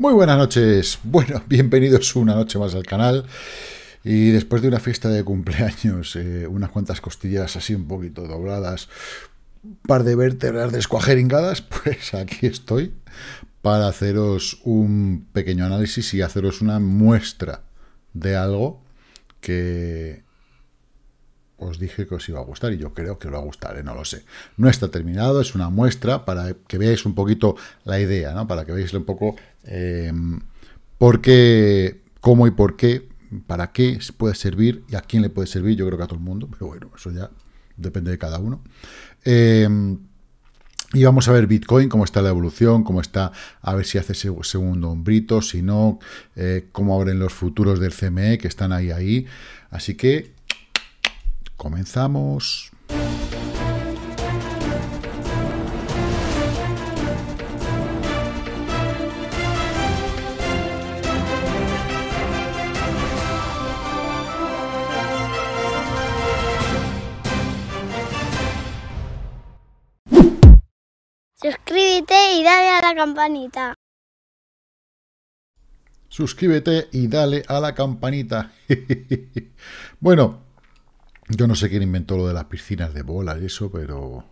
Muy buenas noches. Bueno, bienvenidos una noche más al canal. Y después de una fiesta de cumpleaños, eh, unas cuantas costillas así un poquito dobladas, par de vértebras descuajeringadas, pues aquí estoy para haceros un pequeño análisis y haceros una muestra de algo que os dije que os iba a gustar y yo creo que os va a gustar, ¿eh? no lo sé. No está terminado, es una muestra para que veáis un poquito la idea, ¿no? para que veáis un poco eh, por qué, cómo y por qué, para qué puede servir y a quién le puede servir, yo creo que a todo el mundo, pero bueno, eso ya depende de cada uno. Eh, y vamos a ver Bitcoin, cómo está la evolución, cómo está, a ver si hace segundo hombrito, si no, cómo abren los futuros del CME que están ahí, ahí. Así que Comenzamos. Suscríbete y dale a la campanita. Suscríbete y dale a la campanita. bueno, yo no sé quién inventó lo de las piscinas de bola y eso, pero...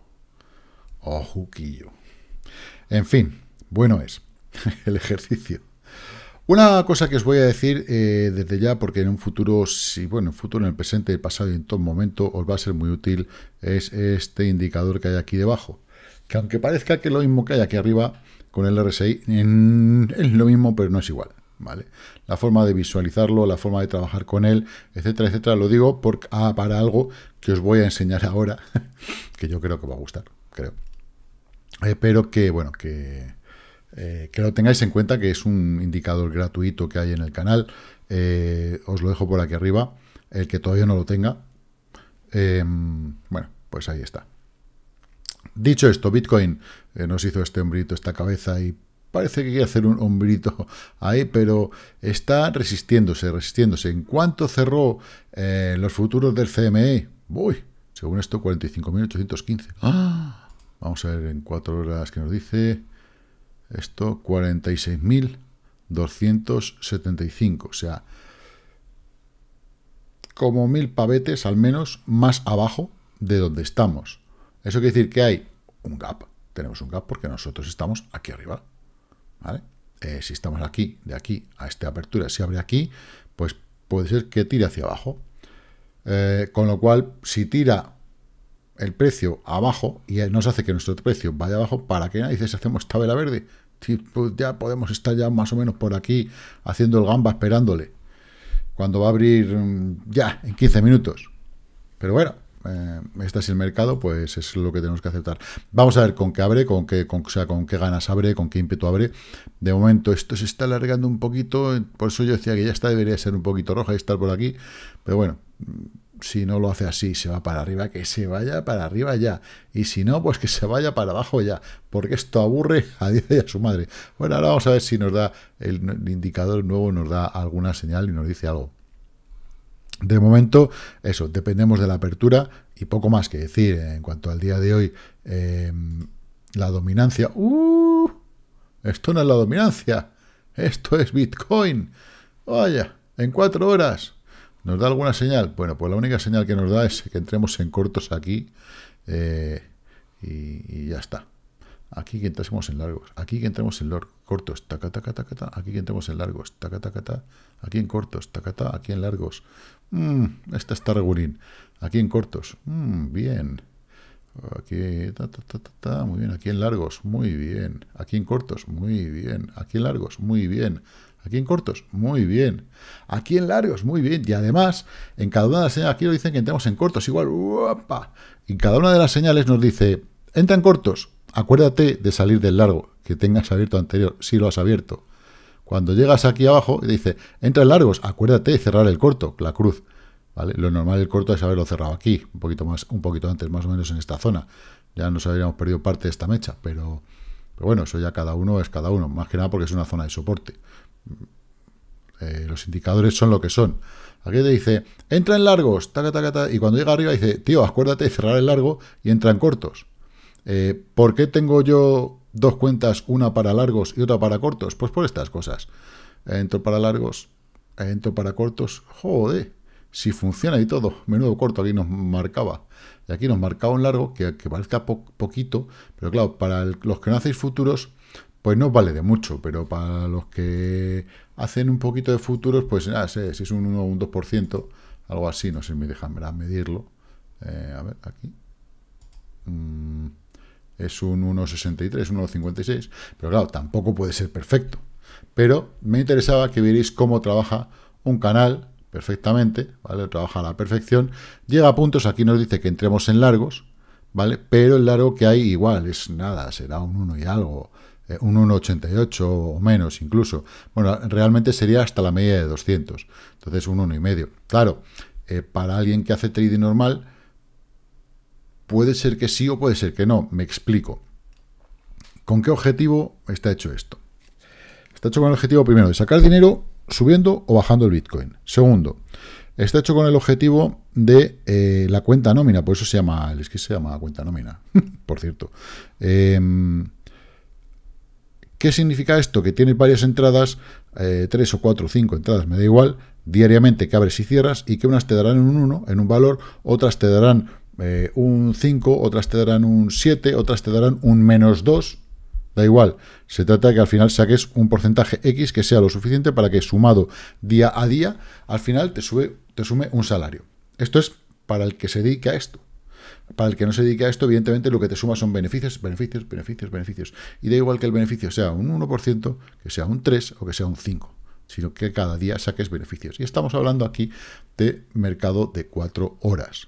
Oh, juquillo. En fin, bueno es el ejercicio. Una cosa que os voy a decir eh, desde ya, porque en un futuro, si, bueno, en futuro, en el presente, el pasado y en todo momento, os va a ser muy útil, es este indicador que hay aquí debajo. Que aunque parezca que lo mismo que hay aquí arriba, con el RSI, es lo mismo, pero no es igual. La forma de visualizarlo, la forma de trabajar con él, etcétera, etcétera. Lo digo ah, para algo que os voy a enseñar ahora, que yo creo que va a gustar, creo. Eh, pero que, bueno, que, eh, que lo tengáis en cuenta, que es un indicador gratuito que hay en el canal. Eh, os lo dejo por aquí arriba, el que todavía no lo tenga. Em, bueno, pues ahí está. Dicho esto, Bitcoin nos hizo este hombrito, esta cabeza y parece que quiere hacer un hombrito ahí, pero está resistiéndose, resistiéndose. En cuanto cerró eh, los futuros del CME, uy, según esto, 45.815. ¡Ah! Vamos a ver en cuatro horas que nos dice esto, 46.275. O sea, como mil pavetes al menos más abajo de donde estamos. Eso quiere decir que hay un gap. Tenemos un gap porque nosotros estamos aquí arriba. Eh, si estamos aquí, de aquí a esta apertura, si abre aquí, pues puede ser que tire hacia abajo. Eh, con lo cual, si tira el precio abajo y nos hace que nuestro precio vaya abajo, ¿para qué si hacemos vela verde? Pues ya podemos estar ya más o menos por aquí haciendo el gamba esperándole. Cuando va a abrir mm, ya en 15 minutos. Pero bueno, eh, este es el mercado, pues es lo que tenemos que aceptar. Vamos a ver con qué abre, con qué, con, sea, con qué ganas abre, con qué ímpetu abre. De momento esto se está alargando un poquito, por eso yo decía que ya está, debería ser un poquito roja y estar por aquí, pero bueno, si no lo hace así, se va para arriba, que se vaya para arriba ya. Y si no, pues que se vaya para abajo ya, porque esto aburre a Dios y a su madre. Bueno, ahora vamos a ver si nos da el indicador nuevo, nos da alguna señal y nos dice algo. De momento, eso, dependemos de la apertura y poco más que decir en cuanto al día de hoy. Em, la dominancia. ¡Uh! Esto no es la dominancia. Esto es Bitcoin. Vaya, en cuatro horas. ¿Nos da alguna señal? Bueno, pues la única señal que nos da es que entremos en cortos aquí eh, y, ya está. Aquí que entremos en largos, aquí que entremos en cortos, taca, aquí que entremos en largos, taca, aquí en cortos, aquí en largos esta mm, está Targurín. Aquí en cortos. Mm, bien. Aquí, muy bien. Aquí en largos, muy bien. Aquí en cortos, muy bien. Aquí en largos, muy bien. Aquí en cortos, muy bien. Aquí en largos, muy bien. Y además, en cada una de las señales, aquí lo dicen que entramos en cortos, igual. Y cada una de las señales nos dice, entra en cortos. Acuérdate de salir del largo que tengas abierto anterior, si lo has abierto. Cuando llegas aquí abajo, dice, entra en largos, acuérdate de cerrar el corto, la cruz. ¿Vale? Lo normal del corto es haberlo cerrado aquí, un poquito más, un poquito antes, más o menos en esta zona. Ya nos habríamos perdido parte de esta mecha, pero, bueno, eso ya cada uno es cada uno, más que nada porque es una zona de soporte. Eh, los indicadores son lo que son. Aquí te dice, entra en largos, taca, taca, taca, y cuando llega arriba dice, tío, acuérdate de cerrar el largo y entra en cortos. Eh, ¿Por qué tengo yo dos cuentas, una para largos y otra para cortos? Pues por estas cosas. Entro para largos, entro para cortos. Joder, si funciona y todo. Menudo corto aquí nos marcaba. Y aquí nos marcaba un largo que, que parezca poquito, pero claro, para los que no hacéis futuros, pues no vale de mucho, pero para los que hacen un poquito de futuros, pues nada, sé, si es un 1 o un 2%, algo así, no sé si me dejan medirlo. Eh, a ver, aquí. Mmm es un 1.63, 1.56, pero claro, tampoco puede ser perfecto. Pero me interesaba que vierais cómo trabaja un canal perfectamente, ¿vale? Trabaja a la perfección, llega a puntos, aquí nos dice que entremos en largos, ¿vale? Pero el largo que hay igual es nada, será un 1 y algo, eh, un 1,88 o menos incluso. Bueno, realmente sería hasta la media de 200, entonces un 1,5. Claro, eh, para alguien que hace trading normal, Puede ser que sí o puede ser que no. Me explico. ¿Con qué objetivo está hecho esto? Está hecho con el objetivo, primero, de sacar dinero subiendo o bajando el Bitcoin. Segundo, está hecho con el objetivo de eh, la cuenta nómina. Por eso se llama, es que se llama cuenta nómina, por cierto. Em, ¿Qué significa esto? Que tienes varias entradas, eh, tres o cuatro o cinco entradas, me da igual, diariamente que abres y cierras y que unas te darán un 1 en un valor, otras te darán eh, un 5, otras te darán un 7, otras te darán un menos 2. Da igual, se trata de que al final saques un porcentaje X que sea lo suficiente para que sumado día a día, al final te, sube, te sume un salario. Esto es para el que se dedica a esto. Para el que no se dedica a esto, evidentemente lo que te suma son beneficios, beneficios, beneficios, beneficios. Y da igual que el beneficio sea un 1%, que sea un 3 o que sea un 5, sino que cada día saques beneficios. Y estamos hablando aquí de mercado de 4 horas.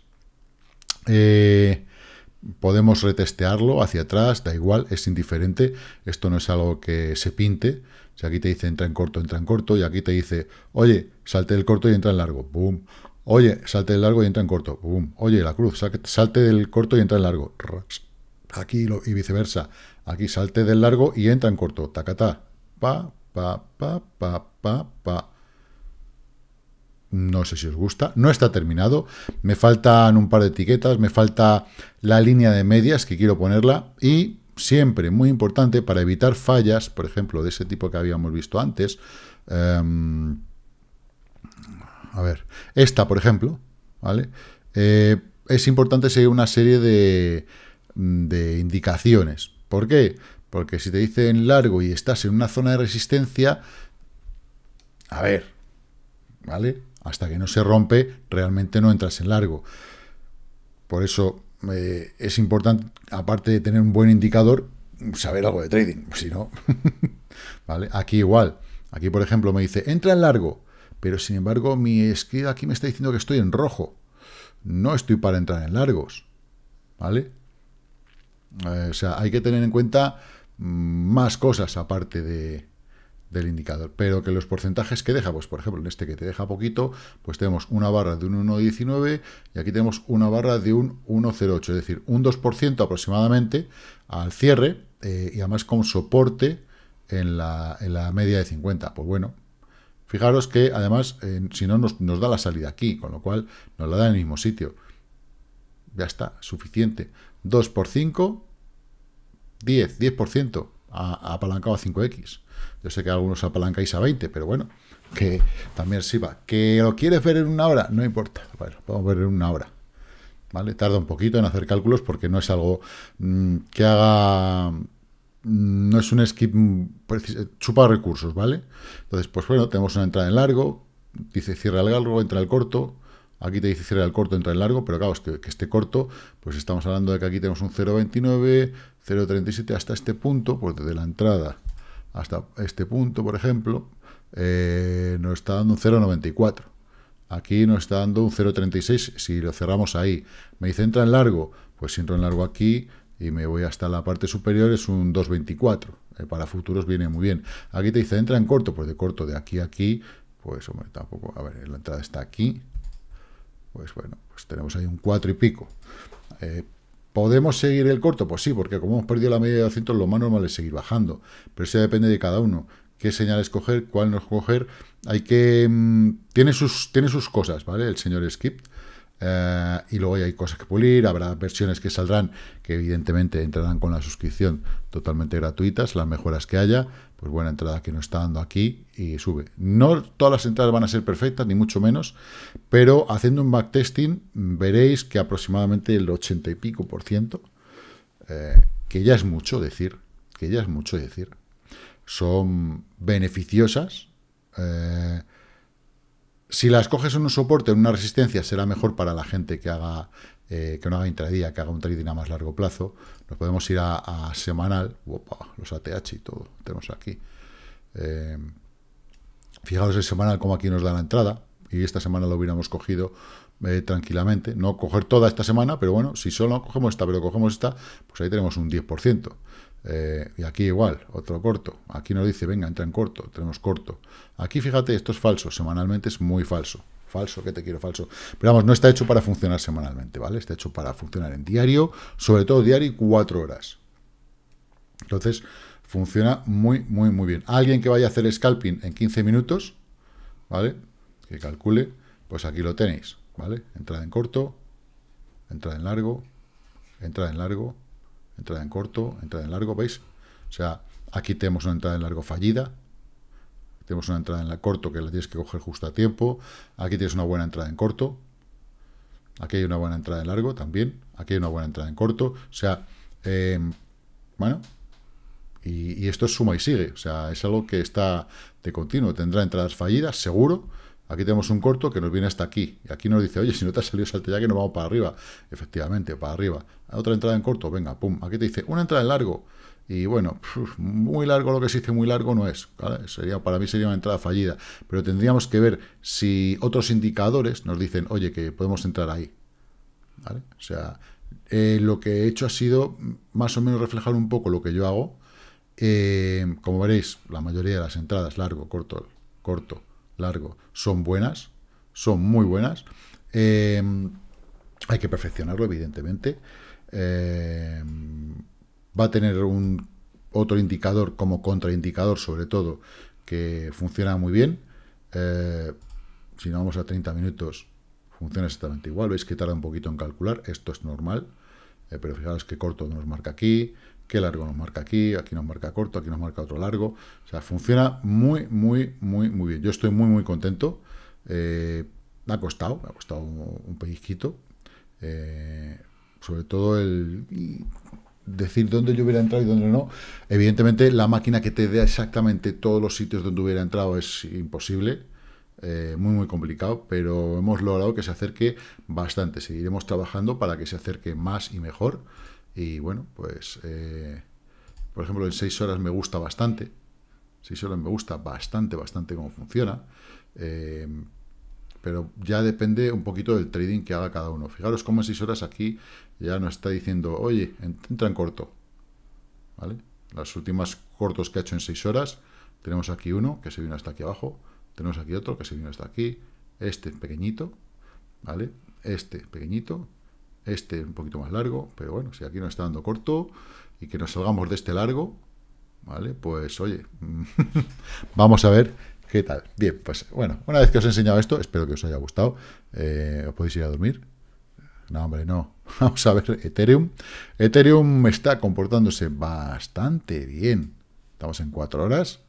Eh, podemos retestearlo hacia atrás, da igual, es indiferente. Esto no es algo que se pinte. Si aquí te dice entra en corto, entra en corto, y aquí te dice, oye, salte del corto y entra en largo, boom. Oye, salte del largo y entra en corto, boom. Oye, la cruz, salte del corto y entra en largo, aquí y viceversa. Aquí salte del largo y entra en corto, Tacata. pa, pa, pa, pa, pa, pa, no sé si os gusta. No está terminado. Me faltan un par de etiquetas. Me falta la línea de medias que quiero ponerla. Y siempre, muy importante, para evitar fallas, por ejemplo, de ese tipo que habíamos visto antes. Em, a ver, esta, por ejemplo, ¿vale? Eh, es importante seguir una serie de, de indicaciones. ¿Por qué? Porque si te dicen largo y estás en una zona de resistencia, a ver, ¿vale? Hasta que no se rompe, realmente no entras en largo. Por eso eh, es importante, aparte de tener un buen indicador, saber algo de trading. Si no, ¿vale? Aquí igual. Aquí, por ejemplo, me dice, entra en largo. Pero, sin embargo, mi esquina aquí me está diciendo que estoy en rojo. No estoy para entrar en largos. ¿Vale? Eh, o sea, hay que tener en cuenta mm, más cosas aparte de, del indicador, pero que los porcentajes que deja, pues por ejemplo en este que te deja poquito, pues tenemos una barra de un 1,19 y aquí tenemos una barra de un 1,08, es decir, un 2% aproximadamente al cierre eh, y además con soporte en la, media de 50. Pues bueno, fijaros que además si no nos, da la salida aquí, con lo cual nos la da en el mismo sitio. Ya está, suficiente. 2 por 5, 10, 10%, a, apalancado a 5X. Yo sé que algunos apalancáis a 20, pero bueno, que también sirva. ¿Que lo quieres ver en una hora? No importa. Bueno, podemos ver en una hora. ¿Vale? Tarda un poquito en hacer cálculos porque no es algo mm, que haga... Mm, no es un skip, mm, chupa recursos, ¿vale? Entonces, pues bueno, tenemos una entrada en largo, dice cierra el largo, entra el corto, Aquí te dice cierra el corto, entra el largo, pero claro, es que, que esté corto, pues estamos hablando de que aquí tenemos un 0.29, 0.37 hasta este punto, pues desde la entrada hasta este punto, por ejemplo, eh, nos está dando un 0,94. Aquí nos está dando un 0,36 si lo cerramos ahí. Me dice, entra en largo. Pues si entro en largo aquí y me voy hasta la parte superior, es un 2,24. Eh, para futuros viene muy bien. Aquí te dice, entra en corto. Pues de corto de aquí a aquí, pues hombre, tampoco... A ver, la entrada está aquí. Pues bueno, pues tenemos ahí un 4 y pico. Eh, ¿Podemos seguir el corto? Pues sí, porque como hemos perdido la media de 200, lo más normal es seguir bajando. Pero eso depende de cada uno. ¿Qué señal escoger? ¿Cuál no escoger? Hay que... Mm, tiene, sus, tiene sus cosas, ¿vale? El señor Skip. Eh, y luego hay cosas que pulir, habrá versiones que saldrán que evidentemente entrarán con la suscripción totalmente gratuitas, las mejoras que haya, pues buena entrada que no está dando aquí y sube. No todas las entradas van a ser perfectas, ni mucho menos, pero haciendo un backtesting veréis que aproximadamente el 80 y pico por ciento, eh, que ya es mucho decir, que ya es mucho decir, son beneficiosas, eh, si las coges en un soporte, en una resistencia, será mejor para la gente que haga eh, que no haga intradía, que haga un trading a más largo plazo. Nos podemos ir a, semanal. los ATH y todo tenemos aquí. Eh, fijaros en semanal como aquí nos da la entrada. Y esta semana lo hubiéramos cogido eh, tranquilamente. No coger toda esta semana, pero bueno, si solo cogemos esta, pero cogemos esta, pues ahí tenemos un 10%. Eh, y aquí igual, otro corto. Aquí nos dice, venga, entra en corto, tenemos corto. Aquí fíjate, esto es falso, semanalmente es muy falso. Falso, que te quiero falso. Pero vamos, no está hecho para funcionar semanalmente, ¿vale? Está hecho para funcionar en diario, sobre todo diario cuatro horas. Entonces, funciona muy, muy, muy bien. Alguien que vaya a hacer scalping en 15 minutos, ¿vale? Que calcule, pues aquí lo tenéis, ¿vale? Entrada en corto, entrada en largo, entrada en largo, entrada en corto, entrada en largo, ¿veis? O sea, aquí tenemos una entrada en largo fallida, tenemos una entrada en la corto que la tienes que coger justo a tiempo, aquí tienes una buena entrada en corto, aquí hay una buena entrada en largo también, aquí hay una buena entrada en corto, o sea, em, bueno, y, y, esto es suma y sigue, o sea, es algo que está de continuo, tendrá entradas fallidas, seguro, Aquí tenemos un corto que nos viene hasta aquí. Y aquí nos dice, oye, si no te ha salido, salte ya que nos vamos para arriba. Efectivamente, para arriba. Otra entrada en corto, venga, pum. Aquí te dice, una entrada en largo. Y bueno, muy largo lo que se dice muy largo no es. Sería, para mí sería una entrada fallida. Pero tendríamos que ver si otros indicadores nos dicen, oye, que podemos entrar ahí. O sea, eh, lo que he hecho ha sido más o menos reflejar un poco lo que yo hago. Eh, como veréis, la mayoría de las entradas, largo, corto, corto, largo son buenas, son muy buenas. Eh, hay que perfeccionarlo, evidentemente. Eh, va a tener un otro indicador como contraindicador, sobre todo, que funciona muy bien. Eh, si no vamos a 30 minutos, funciona exactamente igual. Veis que tarda un poquito en calcular, esto es normal. pero fijaros que corto nos marca aquí, qué largo nos marca aquí, aquí nos marca corto, aquí nos marca otro largo. O sea, funciona muy, muy, muy, muy bien. Yo estoy muy, muy contento. Eh, me ha costado, me ha costado un, pellizquito. Eh, sobre todo el decir dónde yo hubiera entrado y dónde no. Evidentemente, la máquina que te dé exactamente todos los sitios donde hubiera entrado es imposible, eh, muy, muy complicado, pero hemos logrado que se acerque bastante. Seguiremos trabajando para que se acerque más y mejor. Y bueno, pues, eh, por ejemplo, en seis horas me gusta bastante. 6 horas me gusta bastante, bastante cómo funciona. Eh, pero ya depende un poquito del trading que haga cada uno. Fijaros cómo en 6 horas aquí ya nos está diciendo, oye, entra en corto. ¿Vale? Las últimas cortos que ha hecho en seis horas, tenemos aquí uno que se vino hasta aquí abajo, tenemos aquí otro que se vino hasta aquí, este pequeñito, ¿vale? Este pequeñito, este un poquito más largo, pero bueno, si aquí nos está dando corto y que nos salgamos de este largo, ¿vale? Pues oye, vamos a ver qué tal. Bien, pues bueno, una vez que os he enseñado esto, espero que os haya gustado. Eh, ¿Os podéis ir a dormir? No, hombre, no. Vamos a ver Ethereum. Ethereum está comportándose bastante bien. Estamos en cuatro horas.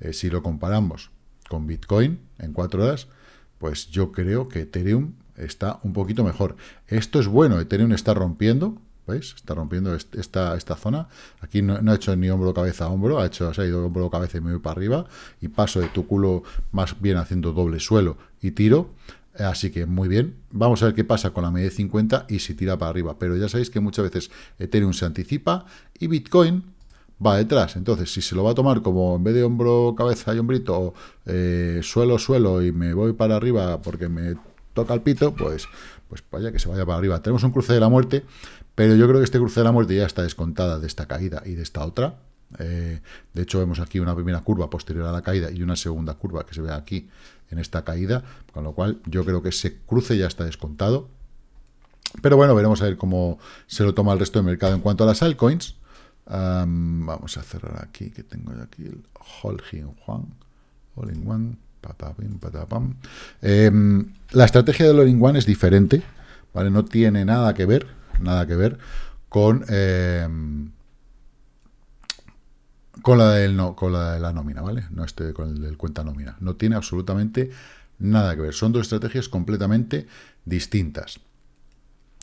Eh, si lo comparamos con Bitcoin en cuatro horas, pues yo creo que Ethereum está un poquito mejor. Esto es bueno, eh, Ethereum está rompiendo, ¿veis? Está rompiendo esta, esta zona. Aquí no, ha hecho ni hombro, cabeza, hombro, ha hecho, ha ido hombro, cabeza y voy para arriba, y paso de tu culo más bien haciendo doble suelo y tiro. Así que muy bien, vamos a ver qué pasa con la media de 50 y si tira para arriba. Pero ya sabéis que muchas veces Ethereum se anticipa y Bitcoin va detrás. Entonces, si se lo va a tomar como en vez de hombro, cabeza y hombrito, eh, suelo, suelo y me voy para arriba porque me toca el pito, pues, pues vaya que se vaya para arriba. Tenemos un cruce de la muerte, pero yo creo que este cruce de la muerte ya está descontada de esta caída y de esta otra. Eh, de hecho, vemos aquí una primera curva posterior a la caída y una segunda curva que se ve aquí en esta caída, con lo cual yo creo que ese cruce ya está descontado. Pero bueno, veremos a ver cómo se lo toma el resto del mercado. En cuanto a las altcoins, vamos a cerrar aquí, que tengo aquí el Holding Juan, One. Em, la estrategia de Loring One es diferente, ¿vale? No tiene nada que ver, nada que ver con, em, con, la de la nómina, ¿vale? No este, con el del cuenta nómina. No tiene absolutamente nada que ver. Son dos estrategias completamente distintas.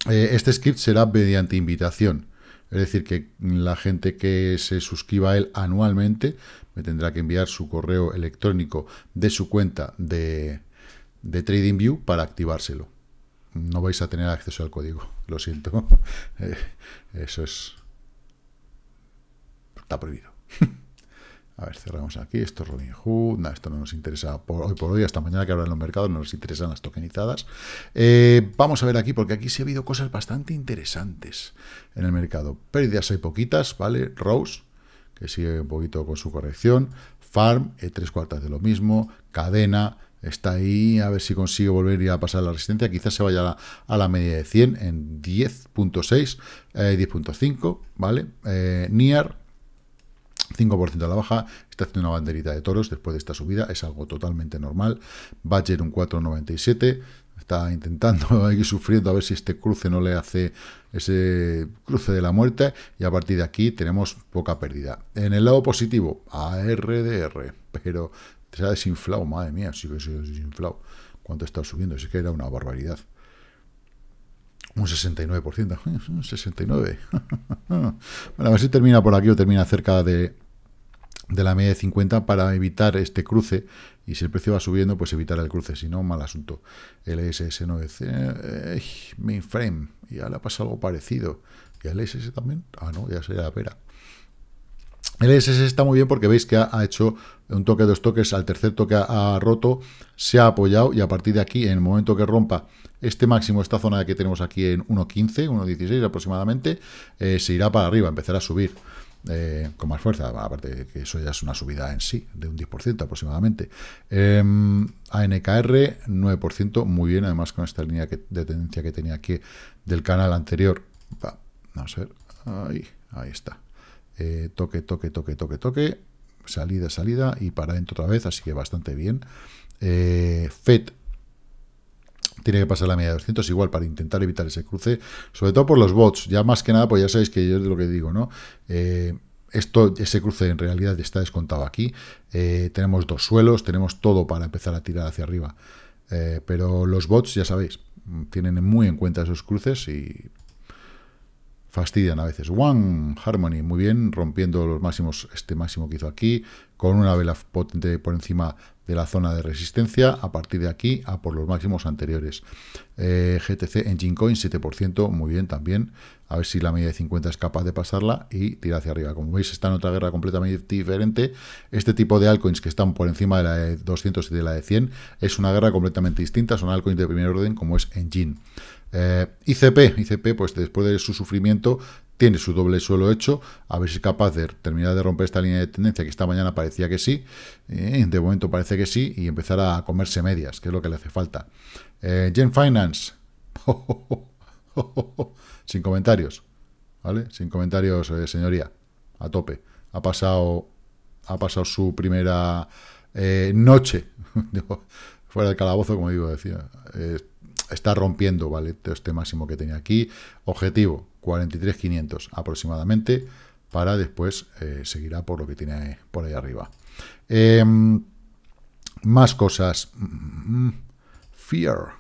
Eh, este script será mediante invitación. Es decir, que la gente que se suscriba a él anualmente me tendrá que enviar su correo electrónico de su cuenta de, de TradingView para activárselo. No vais a tener acceso al código, lo siento. Eh, eso es... Está prohibido. A ver, cerramos aquí. Esto es Robinhood. Nada, esto no nos interesa por hoy por hoy. Hasta mañana que habrá en los mercados no nos interesan las tokenizadas. Eh, vamos a ver aquí, porque aquí se ha habido cosas bastante interesantes en el mercado. Pérdidas hay poquitas, ¿vale? Rose, que sigue un poquito con su corrección. Farm, eh, tres cuartas de lo mismo. Cadena, está ahí, a ver si consigue volver a pasar la resistencia. Quizás se vaya a la, media de 100 en 10.6, 10.5, eh, ¿vale? Eh, 5% a la baja, está haciendo una banderita de toros después de esta subida, es algo totalmente normal. Badger un 4.97, está intentando ir sufriendo a ver si este cruce no le hace ese cruce de la muerte y a partir de aquí tenemos poca pérdida. En el lado positivo, ARDR, pero se ha desinflado, madre mía, sí que se ha desinflado. ¿Cuánto está subiendo? Es que era una barbaridad. Un 69%, un 69%. bueno, a ver si termina por aquí o termina cerca de de la media de 50 para evitar este cruce y si el precio va subiendo, pues evitar el cruce, si no, mal asunto. El ss 9C, mainframe, ya le ha pasado algo parecido. ¿Y el SS también? Ah, no, ya sería la pera. El SS está muy bien porque veis que ha, hecho un toque, dos toques, al tercer toque ha, roto, se ha apoyado y a partir de aquí, en el momento que rompa este máximo, esta zona que tenemos aquí en 1.15, 1.16 aproximadamente, eh, se irá para arriba, empezará a subir. Eh, con más fuerza, aparte que eso ya es una subida en sí, de un 10% aproximadamente. Em, ANKR, 9%, muy bien, además con esta línea de tendencia que tenía aquí del canal anterior. vamos a ver, ahí, ahí está. Eh, toque, toque, toque, toque, toque, salida, salida y para adentro otra vez, así que bastante bien. Eh, FED tiene que pasar la media de 200 igual para intentar evitar ese cruce, sobre todo por los bots. Ya más que nada, pues ya sabéis que yo es lo que digo, ¿no? Eh, esto, ese cruce en realidad está descontado aquí. Eh, tenemos dos suelos, tenemos todo para empezar a tirar hacia arriba. Eh, pero los bots, ya sabéis, tienen muy en cuenta esos cruces y fastidian a veces. One Harmony, muy bien, rompiendo los máximos, este máximo que hizo aquí, con una vela potente por encima de la zona de resistencia, a partir de aquí a por los máximos anteriores. Eh, GTC Engine Coin 7%, muy bien también, a ver si la media de 50 es capaz de pasarla y tira hacia arriba. Como veis está en otra guerra completamente diferente, este tipo de altcoins que están por encima de la de 200 y de la de 100 es una guerra completamente distinta, son altcoins de primer orden como es Engine. Eh, ICP, ICP, pues después de su sufrimiento, tiene su doble suelo hecho, a ver si es capaz de terminar de romper esta línea de tendencia, que esta mañana parecía que sí, eh, de momento parece que sí, y empezar a comerse medias, que es lo que le hace falta. Eh, Gen Finance, sin comentarios, ¿vale? Sin comentarios, señoría, a tope. Ha pasado, ha pasado su primera noche fuera del calabozo, como digo, decía está rompiendo, ¿vale? Este máximo que tenía aquí. Objetivo, 43.500 aproximadamente, para después eh, seguirá por lo que tiene por ahí arriba. Em, más cosas. Mm, mm, fear.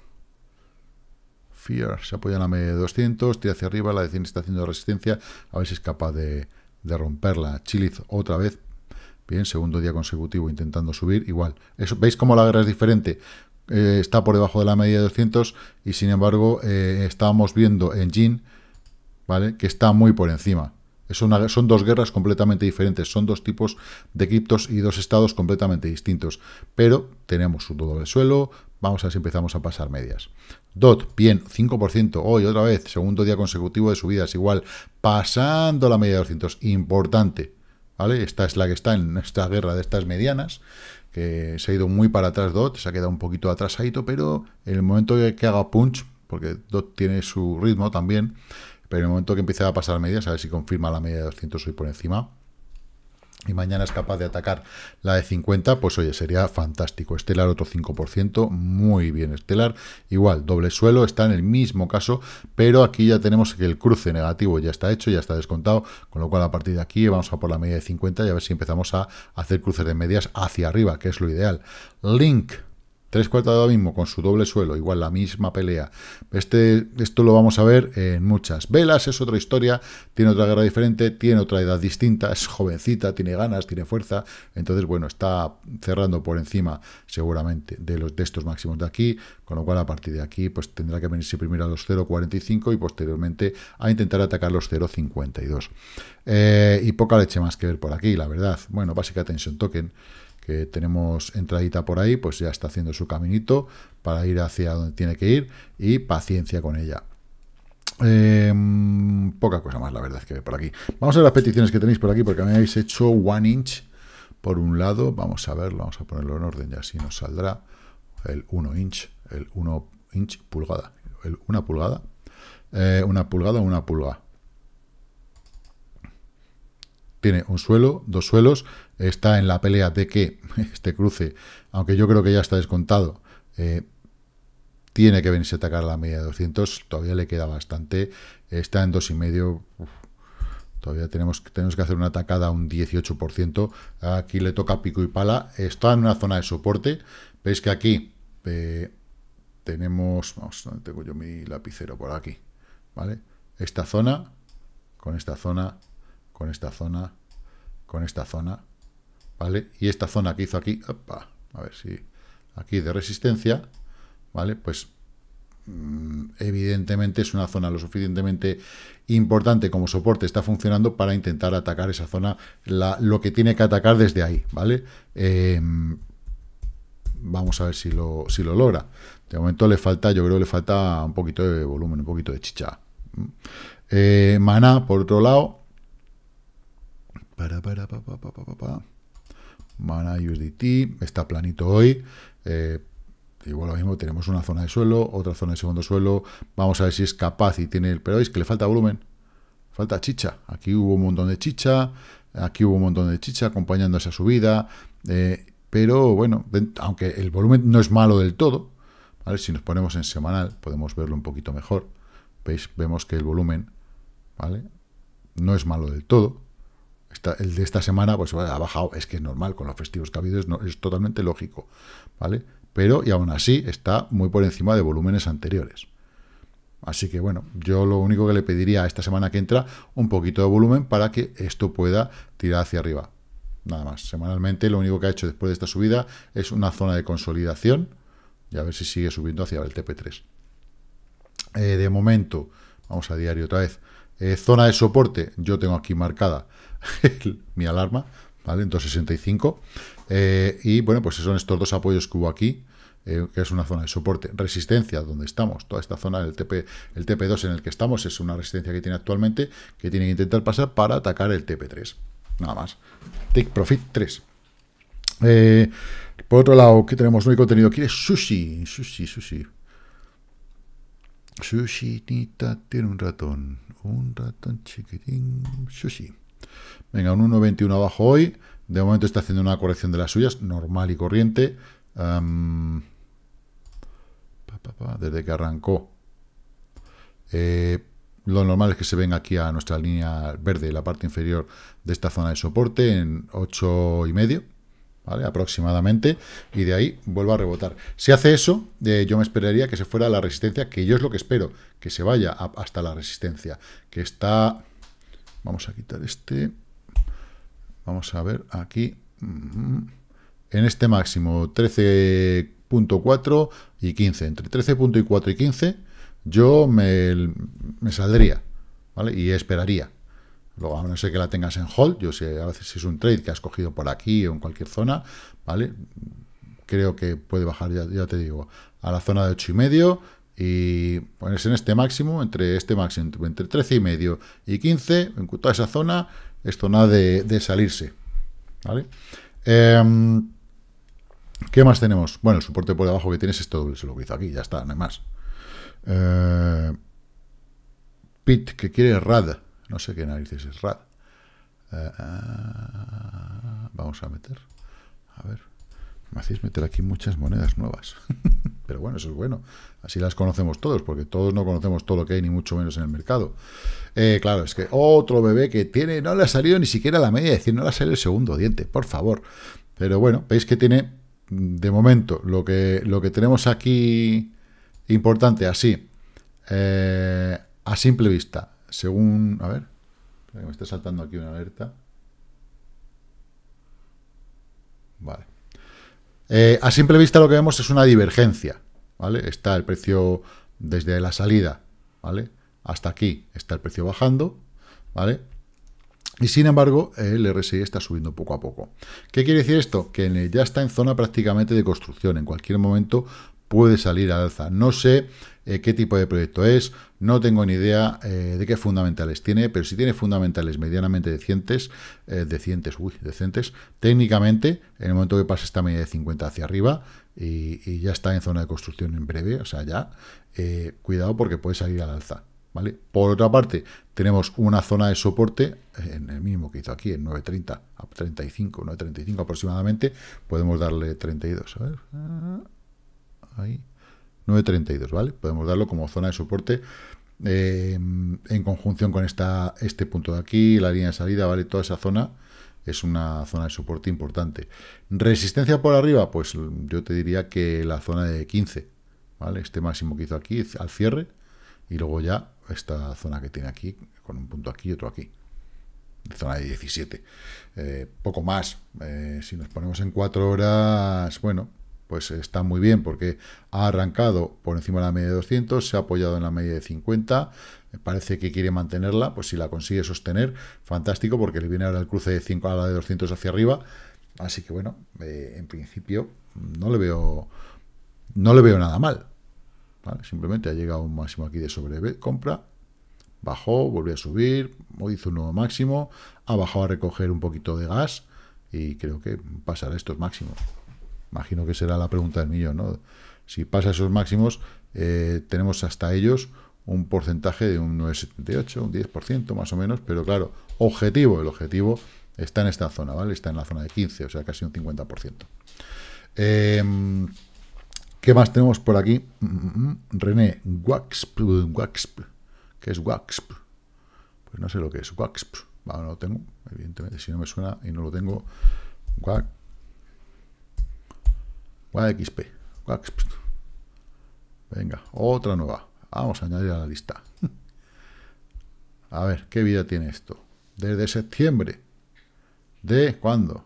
Fear. Se apoya en la media de 200, tira hacia arriba, la de 100 está haciendo resistencia, a ver si es capaz de, romperla. Chiliz otra vez. Bien, segundo día consecutivo intentando subir, igual. Eso, ¿Veis cómo la guerra es diferente? Eh, está por debajo de la media de 200 y sin embargo eh, estábamos viendo en Jin ¿vale? que está muy por encima. son dos guerras completamente diferentes, son dos tipos de criptos y dos estados completamente distintos, pero tenemos un doble suelo, vamos a ver si empezamos a pasar medias. DOT, bien, 5%, hoy otra vez, segundo día consecutivo de subidas, igual, pasando la media de 200, importante, ¿vale? Esta es la que está en esta guerra de estas medianas, se ha ido muy para atrás Dot, se ha quedado un poquito atrasadito, pero en el momento que haga punch, porque Dot tiene su ritmo también, pero en el momento que empiece a pasar media, a ver si confirma la media de 200 hoy por encima, y mañana es capaz de atacar la de 50, pues oye, sería fantástico. Estelar otro 5%, muy bien Estelar. Igual, doble suelo, está en el mismo caso, pero aquí ya tenemos que el cruce negativo ya está hecho, ya está descontado, con lo cual a partir de aquí vamos a por la media de 50 y a ver si empezamos a hacer cruces de medias hacia arriba, que es lo ideal. Link Tres cuartos de lo mismo, con su doble suelo, igual la misma pelea. Este, esto lo vamos a ver en muchas. Velas es otra historia, tiene otra guerra diferente, tiene otra edad distinta, es jovencita, tiene ganas, tiene fuerza. Entonces, bueno, está cerrando por encima seguramente de, los, de estos máximos de aquí, con lo cual a partir de aquí pues tendrá que venirse primero a los 0.45 y posteriormente a intentar atacar los 0.52. Eh, y poca leche más que ver por aquí, la verdad. Bueno, básica tensión token que tenemos entradita por ahí, pues ya está haciendo su caminito para ir hacia donde tiene que ir y paciencia con ella. Em, poca cosa más, la verdad, es que por aquí. Vamos a ver las peticiones que tenéis por aquí, porque me habéis hecho One Inch por un lado. Vamos a verlo, vamos a ponerlo en orden ya así nos saldrá el 1 inch, el 1 inch pulgada, eh, una pulgada, una pulgada, una pulgada tiene un suelo, dos suelos, está en la pelea de que este cruce, aunque yo creo que ya está descontado, eh, tiene que venirse a atacar a la media de 200, todavía le queda bastante, está en 2,5, todavía tenemos, tenemos que hacer una atacada a un 18%, aquí le toca pico y pala, está en una zona de soporte, veis que aquí eh, tenemos, vamos, tengo yo mi lapicero por aquí? ¿Vale? Esta zona, con esta zona, con esta zona, con esta zona, ¿vale? Y esta zona que hizo aquí, a ver si aquí de resistencia, ¿vale? Pues mm, evidentemente es una zona lo suficientemente importante como soporte, está funcionando para intentar atacar esa zona, lo que tiene que atacar desde ahí, ¿vale? Em, vamos a ver si lo, si lo logra. De momento le falta, yo creo que le falta un poquito de volumen, un poquito de chicha. Mm. Eh, Mana, por otro lado, para, para, pa, Mana USDT, está planito hoy. Eh, igual lo mismo, tenemos una zona de suelo, otra zona de segundo suelo. Vamos a ver si es capaz y tiene el... Pero veis que le falta volumen, falta chicha. Aquí hubo un montón de chicha, aquí hubo un montón de chicha acompañando esa subida. Eh, pero bueno, aunque el volumen no es malo del todo, ¿vale? si nos ponemos en semanal podemos verlo un poquito mejor. ¿Veis? Vemos que el volumen ¿vale? no es malo del todo el de esta semana pues ha bajado, es que es normal, con los festivos que ha habido es, totalmente lógico, ¿vale? Pero y aún así está muy por encima de volúmenes anteriores. Así que bueno, yo lo único que le pediría a esta semana que entra, un poquito de volumen para que esto pueda tirar hacia arriba. Nada más, semanalmente lo único que ha hecho después de esta subida es una zona de consolidación y a ver si sigue subiendo hacia el TP3. Eh, de momento, vamos a diario otra vez, eh, zona de soporte, yo tengo aquí marcada mi alarma, ¿vale? En 265. Eh, y bueno, pues son estos dos apoyos que hubo aquí, eh, que es una zona de soporte. Resistencia, donde estamos, toda esta zona, del TP, el TP2 en el que estamos, es una resistencia que tiene actualmente, que tiene que intentar pasar para atacar el TP3. Nada más. Take Profit 3. Eh, por otro lado, que tenemos? No hay contenido aquí. Es sushi, sushi, sushi. Sushi, tiene un ratón. Un ratón chiquitín. Sushi. Venga, un 1.21 abajo hoy. De momento está haciendo una corrección de las suyas, normal y corriente. desde que arrancó. Eh, lo normal es que se venga aquí a nuestra línea verde, la parte inferior de esta zona de soporte, en 8,5. ¿Vale? aproximadamente, y de ahí vuelva a rebotar. Si hace eso, eh, yo me esperaría que se fuera a la resistencia, que yo es lo que espero, que se vaya hasta la resistencia, que está Vamos a quitar este. Vamos a ver aquí. En este máximo, 13.4 y 15. Entre 13.4 y 15 yo me, saldría. ¿Vale? Y esperaría. Luego, a no ser que la tengas en hold, yo sé, a veces si es un trade que has cogido por aquí o en cualquier zona, ¿vale? Creo que puede bajar, ya, ya te digo, a la zona de 8,5 y ponerse en este máximo, entre este máximo, entre 13 y medio y 15, en toda esa zona, esto zona de, de salirse. Em, ¿Qué más tenemos? Bueno, el soporte por debajo que tienes es todo lo se lo hizo aquí, ya está, no hay más. Eh, Pit, que quiere RAD, no sé qué narices es RAD. Eh, ah, vamos a meter, a ver. Me hacéis meter aquí muchas monedas nuevas. Pero bueno, eso es bueno. Así las conocemos todos, porque todos no conocemos todo lo que hay, ni mucho menos en el mercado. Eh, claro, es que otro bebé que tiene, no le ha salido ni siquiera la media, es decir, no le ha salido el segundo diente, por favor. Pero bueno, veis que tiene, de momento, lo que, lo que tenemos aquí importante, así, eh, a simple vista, según, a ver, me está saltando aquí una alerta. Vale. Eh, a simple vista lo que vemos es una divergencia, ¿vale? Está el precio desde la salida, ¿vale? Hasta aquí está el precio bajando, ¿vale? Y sin embargo, el RSI está subiendo poco a poco. ¿Qué quiere decir esto? Que ya está en zona prácticamente de construcción. En cualquier momento puede salir al alza. No sé eh, qué tipo de proyecto es, no tengo ni idea eh, de qué fundamentales tiene, pero si tiene fundamentales medianamente decentes, eh, decentes, uy, decentes, técnicamente, en el momento que pasa esta media de 50 hacia arriba, y, ya está en zona de construcción en breve, o sea, ya, cuidado porque puede salir al alza. ¿Vale? Por otra parte, tenemos una zona de soporte en el mínimo que hizo aquí, en 9.30 a 35, 9.35 aproximadamente, podemos darle 32, a ver, ahí, 9.32, ¿vale? Podemos darlo como zona de soporte eh, en conjunción con esta, este punto de aquí, la línea de salida, ¿vale? Toda esa zona es una zona de soporte importante. ¿Resistencia por arriba? Pues yo te diría que la zona de 15, ¿vale? Este máximo que hizo aquí al cierre y luego ya esta zona que tiene aquí, con un punto aquí y otro aquí. Zona de 17. Eh, poco más. Eh, si nos ponemos en 4 horas, bueno, pues está muy bien porque ha arrancado por encima de la media de 200, se ha apoyado en la media de 50, parece que quiere mantenerla, pues si la consigue sostener, fantástico porque le viene ahora el cruce de 5 a la de 200 hacia arriba, así que bueno, eh, en principio no le veo no le veo nada mal. Simplemente ha llegado un máximo aquí de sobrecompra, bajó, volvió a subir, hizo un nuevo máximo, ha bajado a recoger un poquito de gas y creo que pasará estos máximos imagino que será la pregunta del millón, ¿no? Si pasa esos máximos, eh, tenemos hasta ellos un porcentaje de un 9,78, un 10% más o menos, pero claro, objetivo, el objetivo está en esta zona, ¿vale? Está en la zona de 15, o sea, casi un 50%. Eh, ¿Qué más tenemos por aquí? Mm, mm, mm. René, Waxp, ¿qué es Waxp? Pues no sé lo que es, Waxp, bueno, ah, no lo tengo, evidentemente, si no me suena y no lo tengo, Waxp, XP. Venga, otra nueva. Vamos a añadir a la lista. A ver, ¿qué vida tiene esto? Desde septiembre. ¿De cuándo?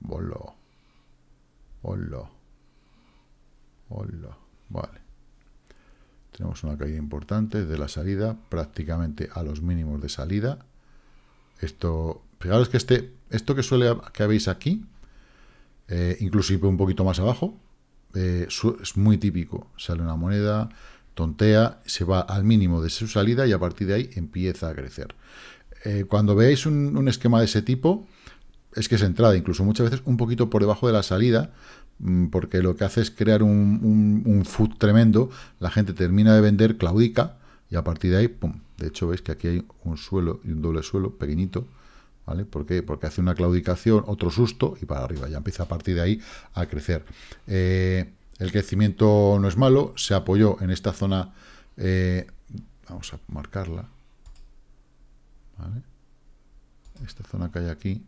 Bolo. Bolo. Bolo. Vale. Tenemos una caída importante de la salida, prácticamente a los mínimos de salida. Esto, fijaros que este, esto que suele que habéis aquí, eh, incluso inclusive un poquito más abajo. Eh, es muy típico, sale una moneda, tontea, se va al mínimo de su salida y a partir de ahí empieza a crecer. Eh, cuando veáis un, esquema de ese tipo, es que es entrada, incluso muchas veces un poquito por debajo de la salida, mm, porque lo que hace es crear un, un food tremendo, la gente termina de vender, claudica, y a partir de ahí, pum, de hecho veis que aquí hay un suelo y un doble suelo pequeñito, ¿Por qué? Porque hace una claudicación, otro susto y para arriba, ya empieza a partir de ahí a crecer. Eh, el crecimiento no es malo, se apoyó en esta zona, eh, vamos a marcarla, Esta zona que hay aquí,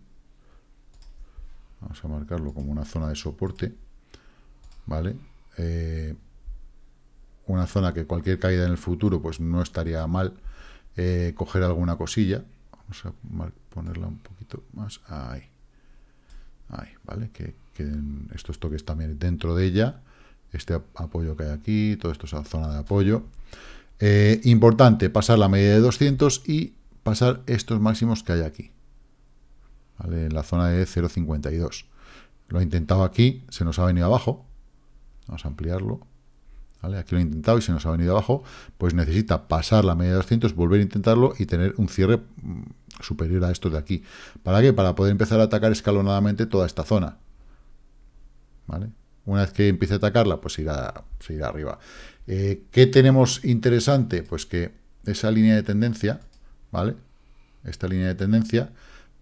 vamos a marcarlo como una zona de soporte, ¿vale? Eh, una zona que cualquier caída en el futuro pues no estaría mal coger alguna cosilla, Vamos a ponerla un poquito más ahí. Ahí, ¿vale? Que, queden estos toques también dentro de ella. Este apoyo que hay aquí, todo esto es zona de apoyo. Eh, importante, pasar la media de 200 y pasar estos máximos que hay aquí. En la zona de 0.52. Lo he intentado aquí, se nos ha venido abajo. Vamos a ampliarlo. Aquí lo he intentado y se nos ha venido abajo, pues necesita pasar la media de 200, volver a intentarlo y tener un cierre mm, superior a esto de aquí. ¿Para qué? Para poder empezar a atacar escalonadamente toda esta zona, ¿vale? Una vez que empiece a atacarla, pues irá, se irá arriba. Eh, ¿Qué tenemos interesante? Pues que esa línea de tendencia, ¿vale? Esta línea de tendencia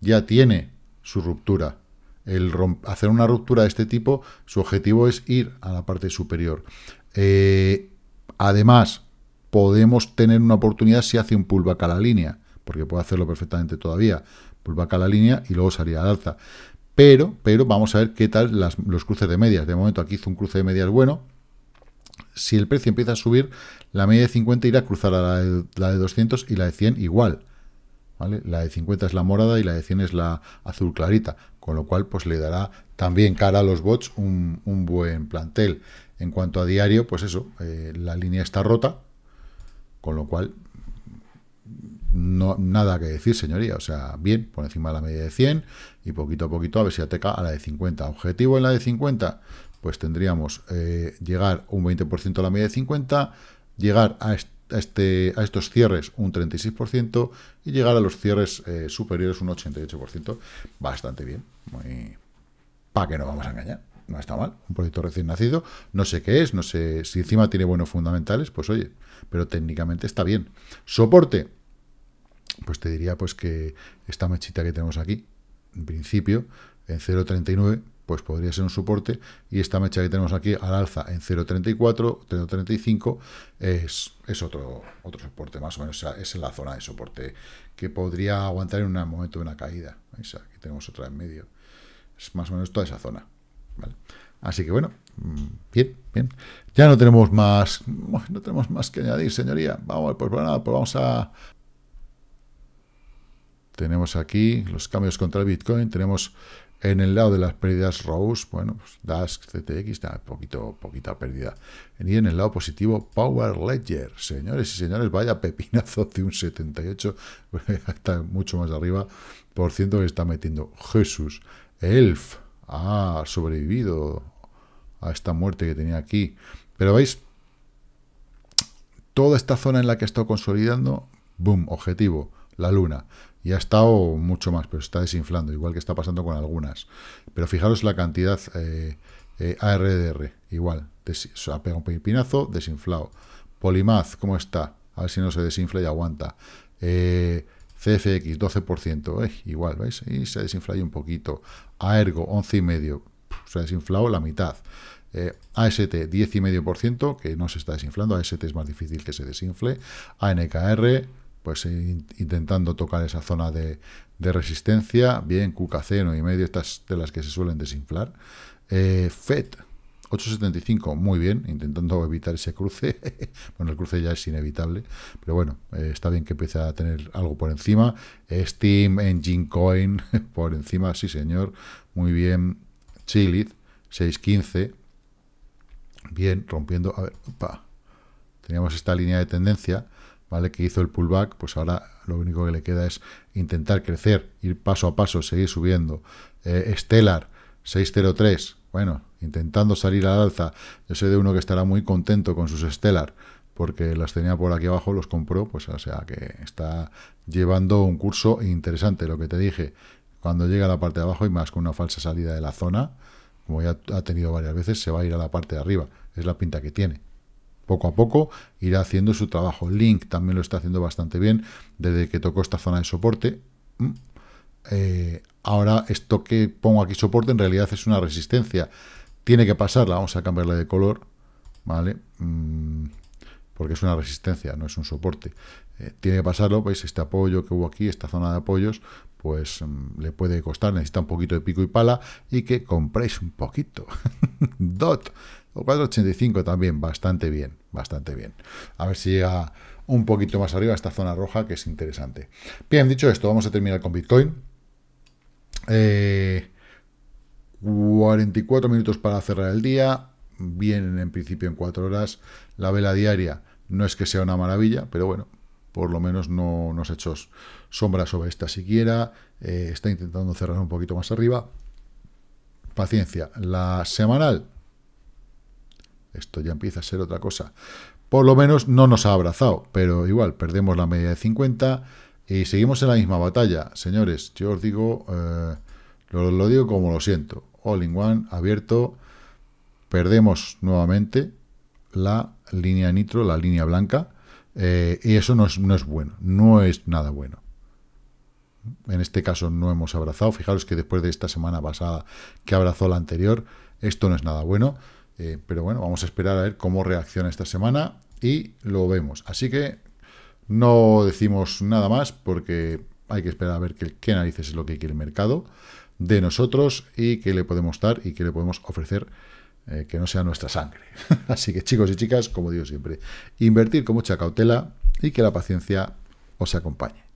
ya tiene su ruptura. El hacer una ruptura de este tipo, su objetivo es ir a la parte superior. Eh, además, podemos tener una oportunidad si hace un pullback a la línea, porque puede hacerlo perfectamente todavía. Pullback a la línea y luego salir al alza. Pero, pero vamos a ver qué tal los cruces de medias. De momento aquí hizo un cruce de medias bueno. Si el precio empieza a subir, la media de 50 irá a cruzar a la de, 200 y la de 100 igual. ¿Vale? La de 50 es la morada y la de 100 es la azul clarita, con lo cual pues le dará también cara a los bots un buen plantel. En cuanto a diario, pues eso, eh, la línea está rota, con lo cual, no, nada que decir, señoría. O sea, bien, por encima de la media de 100 y poquito a poquito a ver si ateca a la de 50. Objetivo en la de 50, pues tendríamos eh, llegar un 20% a la media de 50, llegar a, este, a estos cierres un 36% y llegar a los cierres eh, superiores un 88%. Bastante bien. ¿Para que no vamos a engañar? no está mal, un proyecto recién nacido, no sé qué es, no sé si encima tiene buenos fundamentales, pues oye, pero técnicamente está bien. Soporte, pues te diría pues que esta mechita que tenemos aquí, en principio, en 0.39, pues podría ser un soporte, y esta mecha que tenemos aquí al alza en 0.34, 0.35, es, otro, otro soporte más o menos, es la zona de soporte que podría aguantar en un momento de una caída. Aquí tenemos otra en medio. Es más o menos toda esa zona. Así que bueno, mm, bien, bien. Ya no tenemos más, no tenemos más que añadir, señoría. Vamos, pues pues vamos a... Tenemos aquí los cambios contra el Bitcoin, tenemos en el lado de las pérdidas Rose, bueno, pues Dask, CTX, está poquito, poquita pérdida. Y en el lado positivo, Power Ledger. Señores y señores, vaya pepinazo de un 78, está mucho más arriba, por ciento que está metiendo. Jesús, Elf ha sobrevivido a esta muerte que tenía aquí. Pero veis, toda esta zona en la que ha estado consolidando, boom, objetivo, la luna. Y ha estado mucho más, pero está desinflando, igual que está pasando con algunas. Pero fijaros la cantidad eh, eh, ARDR, igual. Des, ha pegado un pinazo, desinflado. Polimaz, ¿cómo está? A ver si no se desinfla y aguanta. Eh, CFX 12%, eh, igual, ¿veis? Y se ha desinflado un poquito. Aergo 11,5%, se ha desinflado la mitad. Eh, AST 10,5%, que no se está desinflando, AST es más difícil que se desinfle. ANKR, pues eh, intentando tocar esa zona de, resistencia. Bien, QKC 9,5, estas de las que se suelen desinflar. FED 8.75, muy bien, intentando evitar ese cruce. bueno, el cruce ya es inevitable, pero bueno, eh, está bien que empiece a tener algo por encima. Steam, Engine Coin, por encima, sí señor, muy bien. Chilith, 6.15, bien, rompiendo, a ver, teníamos esta línea de tendencia, ¿vale? Que hizo el pullback, pues ahora lo único que le queda es intentar crecer, ir paso a paso, seguir subiendo. Eh, Stellar, 603, bueno, intentando salir al alza. Yo sé de uno que estará muy contento con sus Stellar, porque las tenía por aquí abajo, los compró, pues o sea que está llevando un curso interesante, lo que te dije, cuando llega a la parte de abajo y más con una falsa salida de la zona, como ya ha tenido varias veces, se va a ir a la parte de arriba, es la pinta que tiene. Poco a poco irá haciendo su trabajo. Link también lo está haciendo bastante bien desde que tocó esta zona de soporte. Mm. Eh, ahora esto que pongo aquí soporte en realidad es una resistencia. Tiene que pasarla, vamos a cambiarla de color, ¿vale? Mm, porque es una resistencia, no es un soporte. Eh, tiene que pasarlo, veis, este apoyo que hubo aquí, esta zona de apoyos, pues mm, le puede costar, necesita un poquito de pico y pala y que compréis un poquito. DOT, o 4.85 también, bastante bien, bastante bien. A ver si llega un poquito más arriba esta zona roja que es interesante. Bien, dicho esto, vamos a terminar con Bitcoin. Eh, 44 minutos para cerrar el día, vienen en principio en 4 horas. La vela diaria no es que sea una maravilla, pero bueno, por lo menos no nos hecho sombra sobre esta siquiera. Eh, está intentando cerrar un poquito más arriba. Paciencia. La semanal. Esto ya empieza a ser otra cosa. Por lo menos no nos ha abrazado, pero igual, perdemos la media de 50 y seguimos en la misma batalla. Señores, yo os digo, eh, lo digo como lo siento all-in-one abierto. Perdemos nuevamente la línea nitro, la línea blanca, eh, y eso no es, no es bueno, no es nada bueno. En este caso no hemos abrazado. Fijaros que después de esta semana pasada que abrazó la anterior, esto no es nada bueno. Eh, pero bueno, vamos a esperar a ver cómo reacciona esta semana y lo vemos. Así que no decimos nada más porque hay que esperar a ver qué, qué narices es lo que quiere el mercado de nosotros y que le podemos dar y que le podemos ofrecer eh, que no sea nuestra sangre. Así que chicos y chicas, como digo siempre, invertir con mucha cautela y que la paciencia os acompañe.